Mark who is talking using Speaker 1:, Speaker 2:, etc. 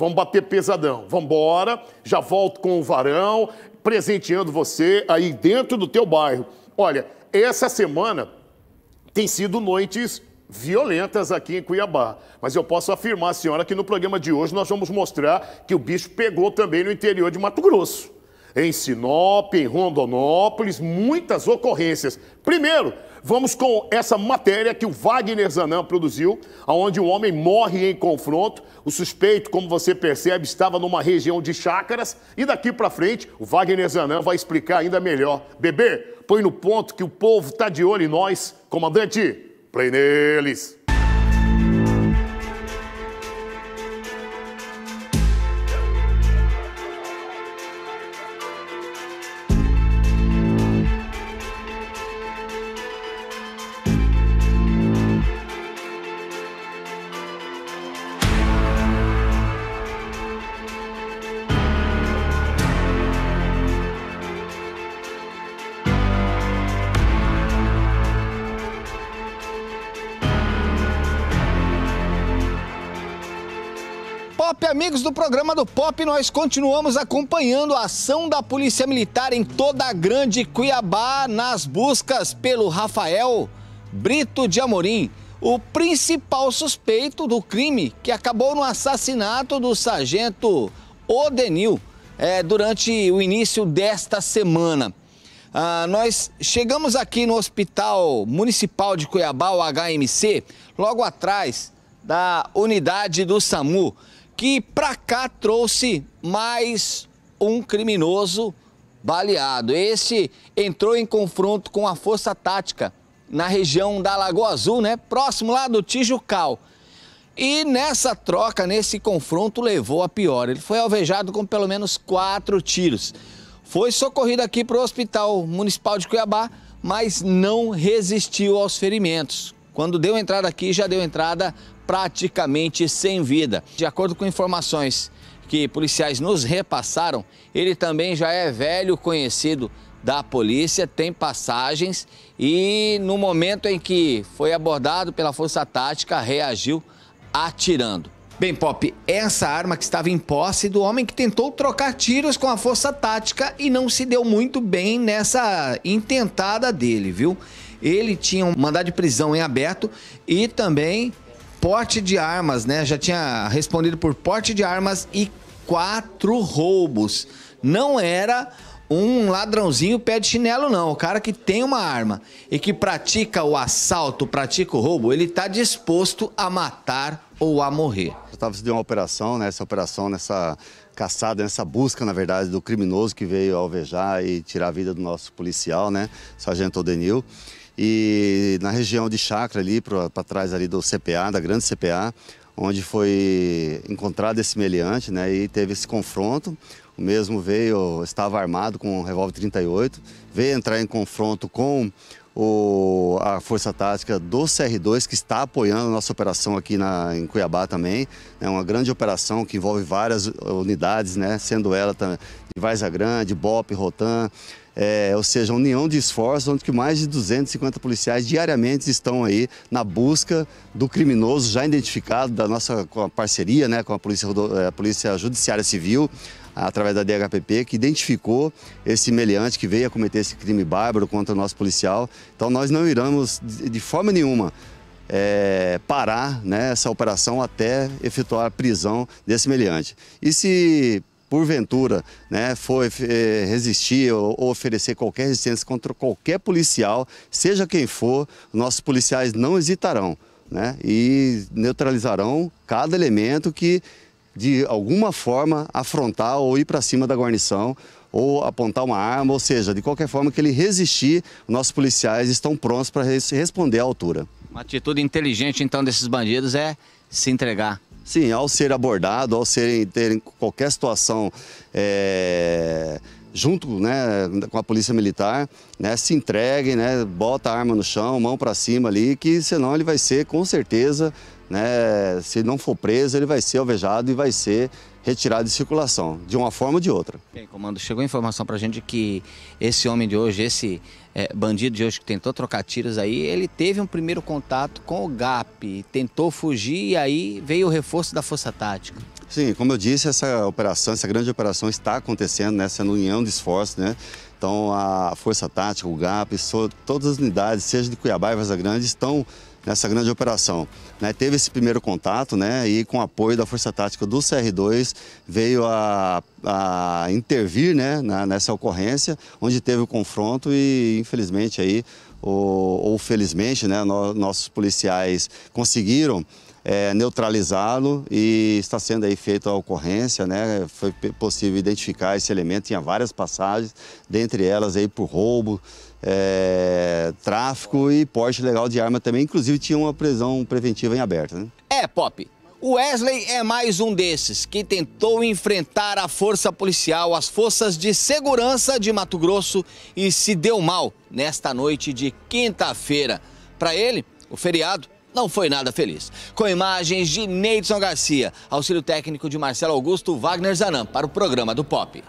Speaker 1: Vamos bater pesadão. Vamos embora, já volto com o varão, presenteando você aí dentro do teu bairro. Olha, essa semana tem sido noites violentas aqui em Cuiabá. Mas eu posso afirmar, senhora, que no programa de hoje nós vamos mostrar que o bicho pegou também no interior de Mato Grosso em Sinop, em Rondonópolis, muitas ocorrências. Primeiro, vamos com essa matéria que o Wagner Zanam produziu, onde um homem morre em confronto. O suspeito, como você percebe, estava numa região de chácaras. E daqui para frente, o Wagner Zanam vai explicar ainda melhor. Bebê, põe no ponto que o povo está de olho em nós. Comandante, play neles!
Speaker 2: Pop, amigos do programa do Pop, nós continuamos acompanhando a ação da Polícia Militar em toda a Grande Cuiabá nas buscas pelo Rafael Brito de Amorim, o principal suspeito do crime que acabou no assassinato do sargento Odenil é, durante o início desta semana. Ah, nós chegamos aqui no Hospital Municipal de Cuiabá, o HMC, logo atrás da unidade do SAMU que para cá trouxe mais um criminoso baleado. Esse entrou em confronto com a força tática na região da Lagoa Azul, né? Próximo lá do Tijucal. E nessa troca, nesse confronto, levou a pior. Ele foi alvejado com pelo menos quatro tiros. Foi socorrido aqui para o Hospital Municipal de Cuiabá, mas não resistiu aos ferimentos. Quando deu entrada aqui, já deu entrada praticamente sem vida. De acordo com informações que policiais nos repassaram, ele também já é velho conhecido da polícia, tem passagens e no momento em que foi abordado pela Força Tática, reagiu atirando. Bem, Pop, essa arma que estava em posse do homem que tentou trocar tiros com a força tática e não se deu muito bem nessa intentada dele, viu? Ele tinha um mandado de prisão em aberto e também porte de armas, né? Já tinha respondido por porte de armas e quatro roubos. Não era um ladrãozinho pé de chinelo, não. O cara que tem uma arma e que pratica o assalto, pratica o
Speaker 3: roubo, ele está disposto a matar ou a morrer. Eu estava de uma operação, né? Essa operação, nessa caçada, nessa busca, na verdade, do criminoso que veio alvejar e tirar a vida do nosso policial, né? Sargento Odenil e na região de Chacra ali, para trás ali do CPA, da grande CPA, onde foi encontrado esse meliante, né? E teve esse confronto. O mesmo veio, estava armado com um revólver 38, veio entrar em confronto com o, a Força Tática do CR2, que está apoiando a nossa operação aqui na, em Cuiabá também. É uma grande operação que envolve várias unidades, né? sendo ela de Vaisa Grande, BOP, Rotan, é, ou seja, união de esforços, onde que mais de 250 policiais diariamente estão aí na busca do criminoso já identificado da nossa parceria né, com a Polícia, é, a polícia Judiciária Civil, através da DHPP, que identificou esse meliante que veio a cometer esse crime bárbaro contra o nosso policial. Então nós não iremos, de forma nenhuma, é, parar né, essa operação até efetuar a prisão desse meliante. E se porventura né, for eh, resistir ou, oferecer qualquer resistência contra qualquer policial, seja quem for, nossos policiais não hesitarão né, e neutralizarão cada elemento que de alguma forma afrontar ou ir para cima da guarnição ou apontar uma arma, ou seja, de qualquer forma que ele resistir, nossos policiais estão prontos para responder à altura.
Speaker 2: Uma atitude inteligente então desses bandidos é se entregar
Speaker 3: Sim, ao ser abordado, ao serem terem qualquer situação é, junto né, com a polícia militar, né, se entregue né, bota a arma no chão, mão para cima ali, que senão ele vai ser, com certeza, né, se não for preso, ele vai ser alvejado e vai ser retirado de circulação, de uma forma ou de outra. Bem,
Speaker 2: comando, chegou a informação para a gente que esse homem de hoje, esse é, bandido de hoje que tentou trocar tiros aí, ele teve um primeiro contato com o GAP, tentou fugir e aí veio o reforço da Força Tática.
Speaker 3: Sim, como eu disse, essa operação, essa grande operação está acontecendo nessa né? união de esforços, né? Então, a Força Tática, o GAP, todas as unidades, seja de Cuiabá e Vaza Grande, estão nessa grande operação. Né, teve esse primeiro contato né, e com apoio da Força Tática do CR2 veio a, a intervir né, na, nessa ocorrência, onde teve o confronto e infelizmente aí, ou, ou felizmente, né, no, nossos policiais conseguiram é, neutralizá-lo e está sendo aí feita a ocorrência, né? Foi possível identificar esse elemento, tinha várias passagens, dentre elas aí por roubo, é, tráfico e porte legal de arma também. Inclusive tinha uma prisão preventiva em aberto, né? É, Pop.
Speaker 2: O Wesley é mais um desses que tentou enfrentar a força policial, as forças de segurança de Mato Grosso e se deu mal nesta noite de quinta-feira. Para ele, o feriado não foi nada feliz. Com imagens de Neidson Garcia, auxílio técnico de Marcelo Augusto Wagner Zanam para o programa do Pop.